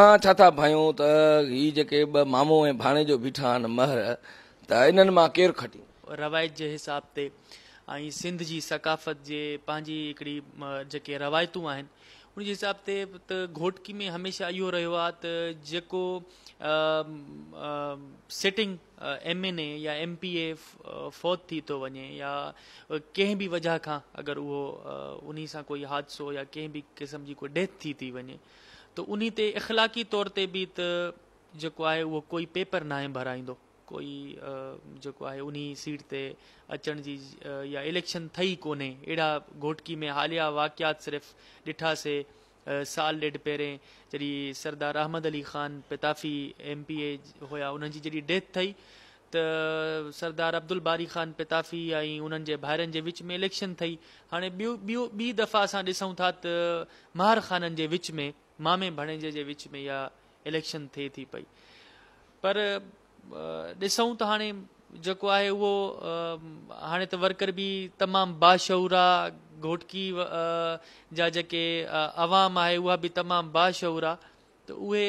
छा था त ही जेके ॿ मामो ऐं भाणे जो बीठा आहिनि महर त इन्हनि मां केरु खटियो रवायत जे हिसाब ते ऐं सिंध जी सकाफ़त जे पंहिंजी हिकिड़ी जेके रवायतूं आहिनि उन जे हिसाब ते त घोटकी में हमेशह इहो रहियो आहे त जेको सिटिंग एम एन ए या एम पी ए फौत थी थो वञे या कंहिं बि वजह खां अगरि उहो उन सां कोई हादसो या कंहिं बि क़िस्म जी कोई डेथ थी थी वञे त उन ते इख़लाक़ी तौर ते बि त जेको आहे उहो कोई पेपर नाहे भराईंदो कोई जेको आहे उन सीट ते अचण जी या इलेक्शन थई कोन्हे अहिड़ा घोटकी में हालिया वाकिया सिर्फ़ु ॾिठासीं साल ॾेढ पहिरें जॾहिं Sardar Ahmed Ali Khan Pitafi M P A हुया उन्हनि जी जॾहिं डेथ अथई त सरदार अब्दुल बारी ख़ान पिताफ़ी ऐं उन्हनि जे भाइरनि जे विच में इलेक्शन थई हाणे ॿियूं ॿियो ॿी दफ़ा असां ॾिसूं था त महारखाननि जे विच में मामे भणेजे जे विच में या इलेक्शन थिए थी पई पर ॾिसूं त हाणे जेको आहे उहो हाणे त वर्कर बि तमामु बाशूर आहे घोटकी जा जेके आवाम आहे उहा बि तमामु बाशूर आहे त उहे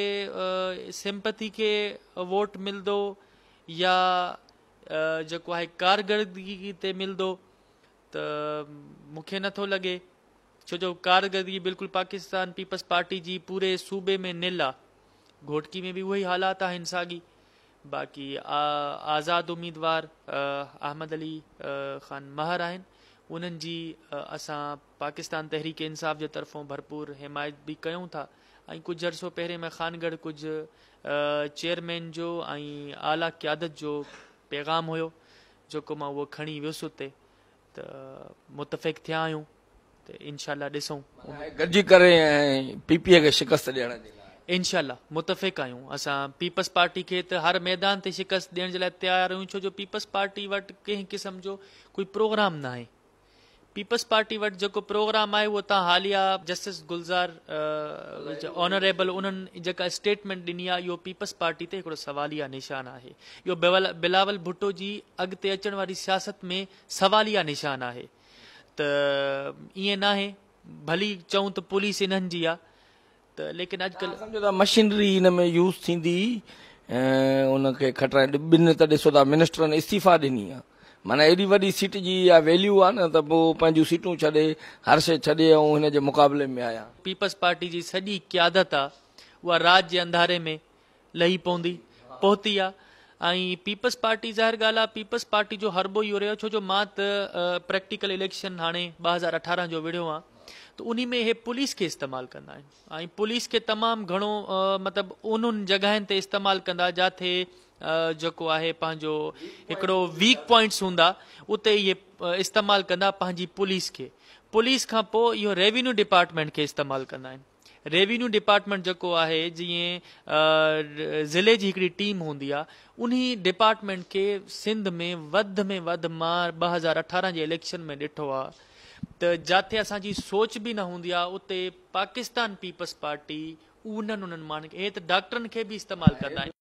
सिम्पती खे वोट मिलंदो या जेको आहे कारगर्दगी ते मिलंदो त मूंखे नथो लॻे छो जो कारगर्दगी बिल्कुलु पाकिस्तान पीपल्स पार्टी जी पूरे सूबे में निल आहे घोटकी में भी उहा ई हालात आहिनि साॻी बाक़ी आज़ाद उमेदवार अहमद अली ख़ान महर आन उन्हनि जी पाकिस्तान तहरीक इंसाफ़ के तरफों भरपूर हिमायत भी कयूं था ऐं कुझु अर्सो पहिरें में खानगढ़ कुझु चेयरमैन जो ऐं आला क्यादत जो पैगाम हुयो जेको मां उहो खणी वियुसि हुते त मुतफ़िक़ थिया आहियूं त इनशा ॾिसूं मुतफ़िक़ आहियूं असां पीपल्स पार्टी खे त हर मैदान ते शिकस्त ॾियण जे लाइ तयारु आहियूं छो जो पीपल्स पार्टी वटि कंहिं किस्म जो कोई प्रोग्राम न आहे पीपल्स पार्टी वटि जेको प्रोग्राम आहे उहो तव्हां हाली आहे जस्टिस गुलज़ार ऑनरेबल उन्हनि जेका स्टेटमेंट ॾिनी आहे इहो पीपल्स पार्टी ते हिकिड़ो सवाली आहे निशानु आहे इहो बिलावल भुटो जी अॻिते अचण वारी सियासत में सवालीया निशान आहे त ईअं न आहे भली चऊं त पुलिस इन्हनि जी आहे त लेकिन अॼुकल्ह मशीनरी हिन में यूज़ थींदी ऐं उनखे खटाइण ॿिनि त ॾिसो था मिनिस्टरनि इस्तीफ़ा ॾिनी आहे माना एॾी वॾी सीट जी इहा वैल्यू आहे न त पोइ पंहिंजूं सीटूं छॾे हर शइ छॾे ऐं हिन जे मुक़ाबले में आहियां पीपल्स पार्टी जी सॼी क्यादत आहे उहा राज जे अंधारे में लही पवंदी पहुती आहे ऐं पीपल्स पार्टी ज़ाहिर ॻाल्हि आहे पीपल्स पार्टी जो हरबो इहो रहियो छो जो मां त प्रैक्टिकल इलेक्शन हाणे ॿ हज़ार अठारह जो विढ़ियो आहे त उन में इहे पुलिस खे इस्तेमालु कंदा आहिनि ऐं पुलिस खे तमामु घणो मतिलबु उन्हनि जॻहियुनि ते इस्तेमालु कंदा जिते जेको आहे पंहिंजो हिकिड़ो वीक पॉइंट्स हूंदा उते इहे इस्तेमालु कंदा पंहिंजी पुलिस खे पुलिस खां पोइ इहो रेवेन्यू डिपार्टमेंट खे इस्तेमालु कंदा आहिनि रेवेन्यू डिपार्टमेंट जेको आहे जीअं ज़िले जी हिकिड़ी टीम हूंदी आहे उन डिपार्टमेंट खे सिंध में वधि में वधि मां ॿ हज़ार अठारह जे इलेक्शन में ॾिठो आहे त जिथे असांजी सोच बि न हूंदी आहे उते पाकिस्तान पीपल्स पार्टी उन्हनि उन्हनि माण्हुनि खे हे त डॉक्टरनि खे बि इस्तेमालु कंदा आहिनि